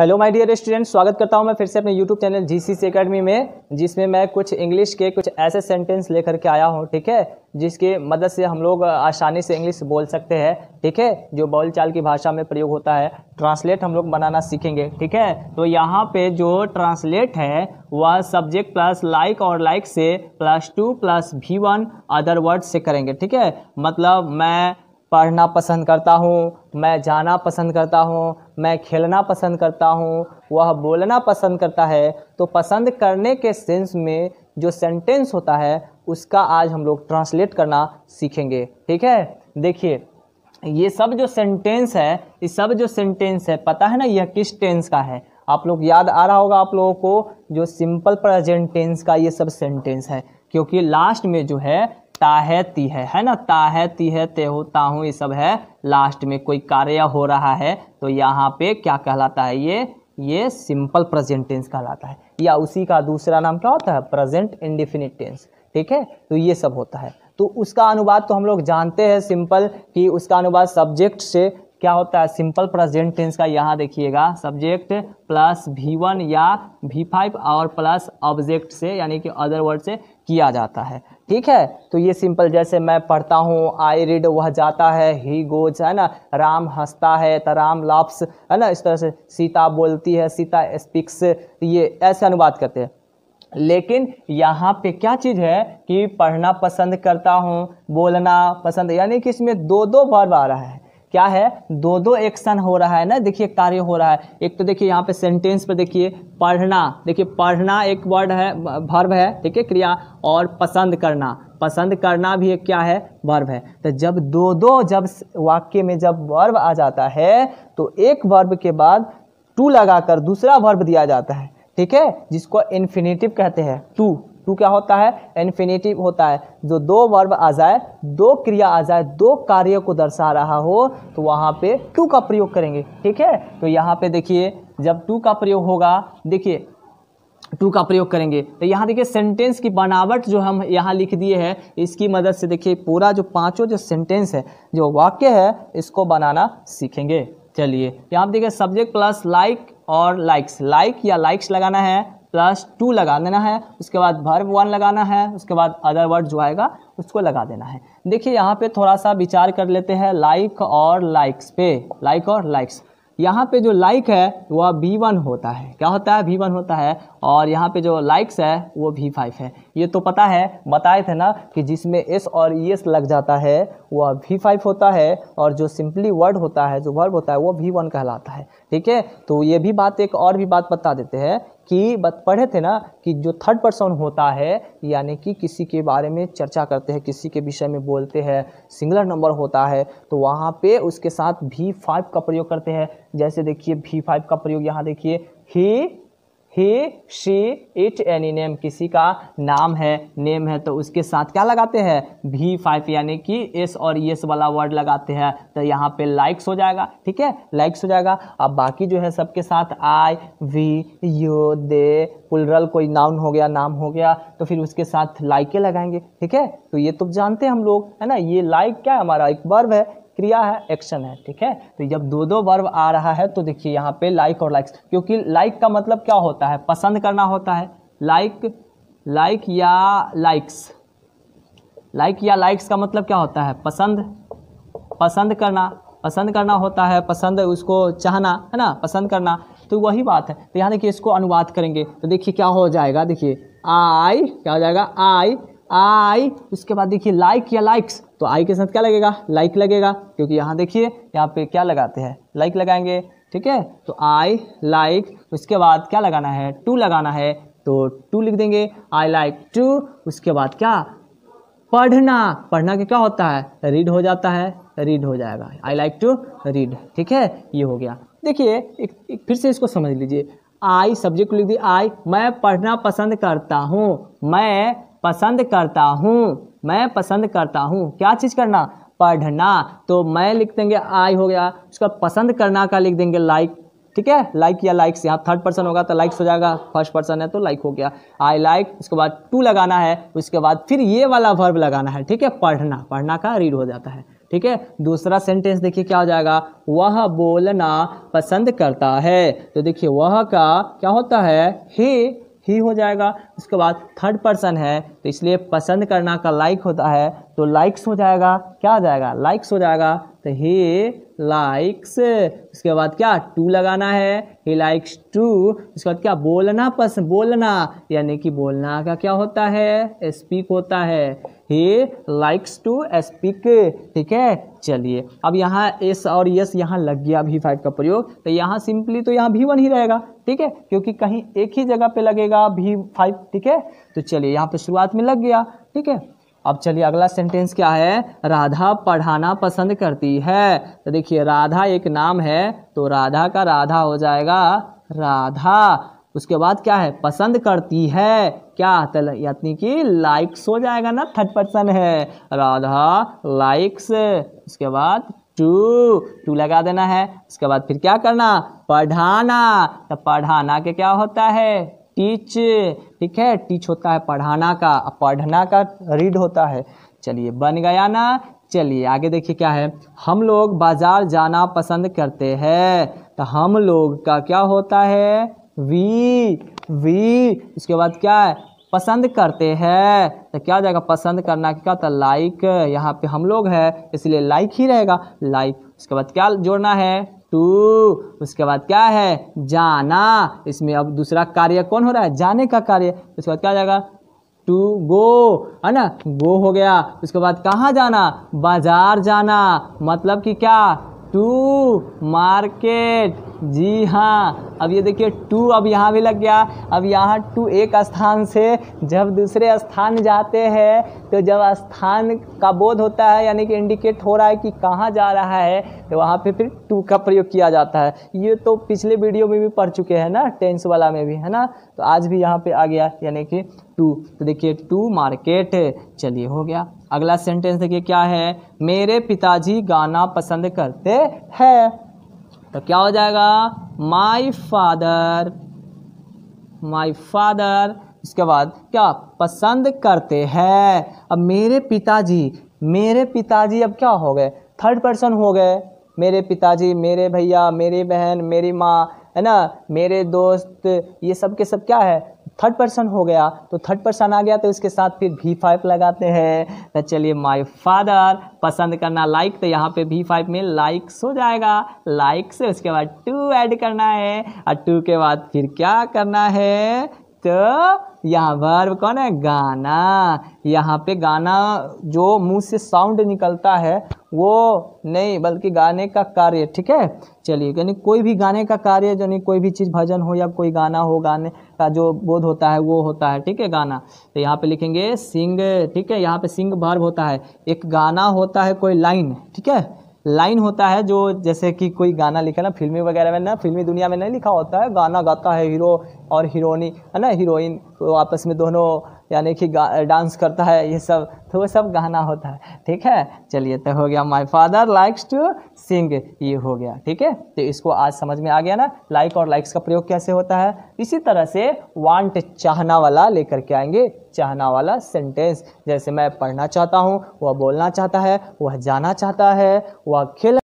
hello my dear student स्वागत करता हूं मैं फिर से अपने YouTube channel G C academy में जिसमें मैं कुछ इंग्लिश के कुछ ऐसे सेंटेंस लेकर के आया हूं ठीक है जिसके मदद से हम लोग आसानी से इंग्लिश बोल सकते हैं ठीक है जो बोल चाल की भाषा में प्रयोग होता है ट्रांसलेट हम लोग बनाना सीखेंगे ठीक है तो यहाँ पे जो ट्रांसलेट है वह सब्जेक्ट प्लस लाइक और लाइक से plus to plus V one other word से करेंगे ठीक है मतलब मैं पढ़ना पसंद करता हूँ मैं जाना पसंद करता हूँ मैं खेलना पसंद करता हूँ वह बोलना पसंद करता है तो पसंद करने के सेंस में जो सेंटेंस होता है उसका आज हम लोग ट्रांसलेट करना सीखेंगे ठीक है देखिए ये सब जो सेंटेंस है ये सब जो सेंटेंस है पता है ना यह किस टेंस का है आप लोग याद आ रहा होगा आप लोगों को जो सिंपल प्रेजेंट टेंस का ये सब सेंटेंस है क्योंकि लास्ट में जो है ता है ती है है ना ता है ती है तेहो ताहू ये सब है लास्ट में कोई कार्य हो रहा है तो यहाँ पे क्या कहलाता है ये ये सिंपल प्रेजेंट टेंस कहलाता है या उसी का दूसरा नाम क्या होता है प्रेजेंट इंडिफिनिट टेंस ठीक है तो ये सब होता है तो उसका अनुवाद तो हम लोग जानते हैं सिंपल कि उसका अनुवाद सब्जेक्ट से क्या होता है सिंपल प्रेजेंट टेंस का यहाँ देखिएगा सब्जेक्ट प्लस भी वन या भी फाइव और प्लस ऑब्जेक्ट से यानी कि अदर वर्ड से किया जाता है ठीक है तो ये सिंपल जैसे मैं पढ़ता हूँ आई रीड वह जाता है ही गोज है ना राम हंसता है तो राम लाप्स है ना इस तरह से सीता बोलती है सीता स्पीक्स तो ये ऐसे अनुवाद करते हैं लेकिन यहाँ पे क्या चीज़ है कि पढ़ना पसंद करता हूँ बोलना पसंद यानी कि इसमें दो दो बार आ रहा है क्या है दो दो एक्शन हो रहा है ना देखिए कार्य हो रहा है एक तो देखिए यहाँ पे सेंटेंस पे देखिए पढ़ना देखिए पढ़ना एक वर्ड है भर्व है ठीक है क्रिया और पसंद करना पसंद करना भी एक क्या है वर्व है तो जब दो दो जब वाक्य में जब वर्व आ जाता है तो एक वर्व के बाद टू लगाकर दूसरा वर्व दिया जाता है ठीक है जिसको इन्फिनेटिव कहते हैं टू टू क्या होता है इन्फिनेटिव होता है जो दो वर्ब आ जाए दो क्रिया आ जाए दो कार्य को दर्शा रहा हो तो वहाँ पे टू का प्रयोग करेंगे ठीक है तो यहाँ पे देखिए जब टू का प्रयोग होगा देखिए टू का प्रयोग करेंगे तो यहाँ देखिए सेंटेंस की बनावट जो हम यहाँ लिख दिए हैं इसकी मदद से देखिए पूरा जो पांचों जो सेंटेंस है जो वाक्य है इसको बनाना सीखेंगे चलिए यहाँ देखिए सब्जेक्ट प्लस लाइक और लाइक्स लाइक या लाइक्स लगाना है प्लस टू लगा देना है उसके बाद भर्ब वन लगाना है उसके बाद अदर वर्ड जो आएगा उसको लगा देना है देखिए यहाँ पे थोड़ा सा विचार कर लेते हैं लाइक और लाइक्स पे लाइक और लाइक्स यहाँ पे जो लाइक है वह बी वन होता है क्या होता है वी वन होता है और यहाँ पे जो लाइक्स है वो भी फाइव है ये तो पता है बताए थे ना कि जिसमें एस और ई e एस लग जाता है वह वी फाइव होता है और जो सिंपली वर्ड होता है जो वर्ब होता है वो वी वन कहलाता है ठीक है तो ये भी बात एक और भी बात बता देते हैं कि पढ़े थे ना कि जो थर्ड पर्सन होता है यानी कि किसी के बारे में चर्चा करते हैं किसी के विषय में बोलते हैं सिंगुलर नंबर होता है तो वहाँ पे उसके साथ भी फाइव का प्रयोग करते हैं जैसे देखिए भी फाइव का प्रयोग यहाँ देखिए he he she it any name किसी का नाम है नेम है तो उसके साथ क्या लगाते हैं भी फाइव यानी कि एस और यस वाला वर्ड लगाते हैं तो यहाँ पे लाइक्स हो जाएगा ठीक है लाइक्स हो जाएगा अब बाकी जो है सबके साथ I we you they plural कोई नाउन हो गया नाम हो गया तो फिर उसके साथ लाइके लगाएंगे ठीक है तो ये तो जानते हैं हम लोग है ना ये लाइक क्या है हमारा एक वर्ब है क्रिया है एक्शन है ठीक है तो जब दो दो वर्ब आ रहा है तो देखिए यहाँ पे लाइक और लाइक्स क्योंकि लाइक का मतलब क्या होता है पसंद करना होता है लाइक लाइक या लाइक्स लाइक या लाइक्स का मतलब क्या होता है पसंद पसंद करना पसंद करना होता है पसंद उसको चाहना है ना पसंद करना तो वही बात है तो यहाँ देखिए इसको अनुवाद करेंगे तो देखिए क्या हो जाएगा देखिए आई क्या हो जाएगा आई आई उसके बाद देखिए लाइक या लाइक्स तो आई के साथ क्या लगेगा लाइक लगेगा क्योंकि यहाँ देखिए यहाँ पे क्या लगाते हैं लाइक लगाएंगे ठीक है तो आई लाइक उसके बाद क्या लगाना है टू लगाना है तो टू लिख देंगे आई लाइक टू उसके बाद क्या पढ़ना पढ़ना के क्या होता है रीड हो जाता है रीड हो जाएगा आई लाइक टू रीड ठीक है ये हो गया देखिए एक, एक फिर से इसको समझ लीजिए आई सब्जेक्ट लिख दी आई मैं पढ़ना पसंद करता हूँ मैं पसंद करता हूँ मैं पसंद करता हूँ क्या चीज़ करना पढ़ना तो मैं लिख देंगे आई हो गया उसका पसंद करना का लिख देंगे लाइक ठीक है लाइक या लाइक्स यहाँ थर्ड पर्सन होगा तो लाइक्स हो जाएगा फर्स्ट पर्सन है तो लाइक हो गया आई लाइक उसके बाद टू लगाना है उसके बाद फिर ये वाला वर्ब लगाना है ठीक है पढ़ना पढ़ना का रीड हो जाता है ठीक है दूसरा सेंटेंस देखिए क्या हो जाएगा वह बोलना पसंद करता है तो देखिए वह का क्या होता है ही ही हो जाएगा उसके बाद थर्ड पर्सन है तो इसलिए पसंद करना का लाइक होता है तो लाइक्स हो जाएगा क्या हो जाएगा लाइक्स हो जाएगा तो हे लाइक्स उसके बाद क्या टू लगाना है ही लाइक्स टू उसके बाद क्या बोलना पस बोलना यानी कि बोलना का क्या होता है स्पीक होता है ही लाइक्स टू स्पीक ठीक है चलिए अब यहाँ एस और यस यहाँ लग गया भी फाइव का प्रयोग तो यहाँ सिंपली तो यहाँ भी वन ही रहेगा ठीक है क्योंकि कहीं एक ही जगह पे लगेगा भी फाइव ठीक है तो चलिए यहाँ पे शुरुआत में लग गया ठीक है अब चलिए अगला सेंटेंस क्या है राधा पढ़ाना पसंद करती है तो देखिए राधा एक नाम है तो राधा का राधा हो जाएगा राधा उसके बाद क्या है पसंद करती है क्या तो यानी कि लाइक्स हो जाएगा ना थर्ड पर्सन है राधा लाइक्स उसके बाद टू टू लगा देना है उसके बाद फिर क्या करना पढ़ाना तो पढ़ाना के क्या होता है टीच ठीक है टीच होता है पढ़ाना का पढ़ना का रीड होता है चलिए बन गया ना चलिए आगे देखिए क्या है हम लोग बाजार जाना पसंद करते हैं तो हम लोग का क्या होता है वी वी उसके बाद क्या है पसंद करते हैं तो क्या हो जाएगा पसंद करना क्या तो लाइक यहाँ पे हम लोग है इसलिए लाइक ही रहेगा लाइक उसके बाद क्या जोड़ना है टू उसके बाद क्या है जाना इसमें अब दूसरा कार्य कौन हो रहा है जाने का कार्य उसके बाद क्या जाएगा टू गो है ना गो हो गया उसके बाद कहाँ जाना बाजार जाना मतलब कि क्या टू मार्केट जी हाँ अब ये देखिए टू अब यहाँ भी लग गया अब यहाँ टू एक स्थान से जब दूसरे स्थान जाते हैं तो जब स्थान का बोध होता है यानी कि इंडिकेट हो रहा है कि कहाँ जा रहा है तो वहाँ पे फिर टू का प्रयोग किया जाता है ये तो पिछले वीडियो में भी पढ़ चुके हैं ना टेंस वाला में भी है ना तो आज भी यहाँ पर आ गया यानी कि टू तो देखिए टू मार्केट चलिए हो गया अगला सेंटेंस देखिए क्या है मेरे पिताजी गाना पसंद करते हैं तो क्या हो जाएगा माई फादर माई फादर इसके बाद क्या पसंद करते हैं अब मेरे पिताजी मेरे पिताजी अब क्या हो गए थर्ड पर्सन हो गए मेरे पिताजी मेरे भैया मेरी बहन मेरी माँ है ना मेरे दोस्त ये सब के सब क्या है थर्ड पर्सन हो गया तो थर्ड पर्सन आ गया तो उसके साथ फिर भी फाइव लगाते हैं तो चलिए माय फादर पसंद करना लाइक तो यहाँ पे भी फाइव में लाइक्स हो जाएगा लाइक से उसके बाद टू ऐड करना है और टू के बाद फिर क्या करना है तो यहाँ वर्ब कौन है गाना यहाँ पे गाना जो मुंह से साउंड निकलता है वो नहीं बल्कि गाने का कार्य ठीक है चलिए यानी कोई भी गाने का कार्य यानी कोई भी चीज़ भजन हो या कोई गाना हो गाने का जो बोध होता है वो होता है ठीक है गाना तो यहाँ पे लिखेंगे सिंग ठीक है यहाँ पे सिंग वर्ब होता है एक गाना होता है कोई लाइन ठीक है लाइन होता है जो जैसे कि कोई गाना लिखा ना फिल्मी वगैरह में ना फिल्मी दुनिया में नहीं लिखा होता है गाना गाता है हीरो और हीरोनी है ना हीरोइन तो आपस में दोनों यानी कि डांस करता है ये सब तो वो सब गाना होता है ठीक है चलिए तो हो गया my father likes to sing ये हो गया ठीक है तो इसको आज समझ में आ गया ना लाइक और लाइक्स का प्रयोग कैसे होता है इसी तरह से वांट चाहना वाला लेकर के आएंगे चाहना वाला सेंटेंस जैसे मैं पढ़ना चाहता हूँ वह बोलना चाहता है वह जाना चाहता है वह खेल